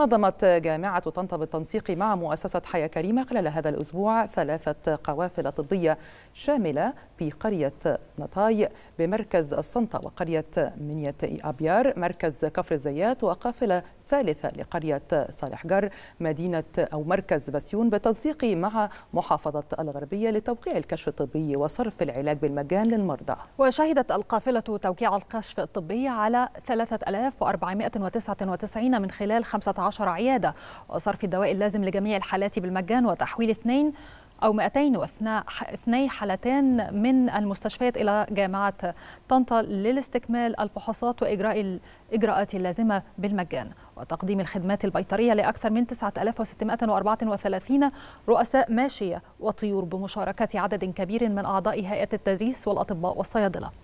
نظمت جامعة طنطا بالتنسيق مع مؤسسة حياة كريمة خلال هذا الأسبوع ثلاثة قوافل طبية شاملة في قرية نطاي بمركز السنطة وقرية منية أبيار مركز كفر الزيات وقافلة الثالثة لقرية صالح جر مدينة أو مركز بسيون بالتنسيق مع محافظة الغربية لتوقيع الكشف الطبي وصرف العلاج بالمجان للمرضى وشهدت القافلة توقيع الكشف الطبي على 3499 من خلال 15 عيادة وصرف الدواء اللازم لجميع الحالات بالمجان وتحويل اثنين أو 202 حالتان من المستشفيات إلى جامعة طنطا للاستكمال الفحوصات وإجراء الإجراءات اللازمة بالمجان وتقديم الخدمات البيطرية لأكثر من 9634 رؤساء ماشية وطيور بمشاركة عدد كبير من أعضاء هيئة التدريس والأطباء والصيادلة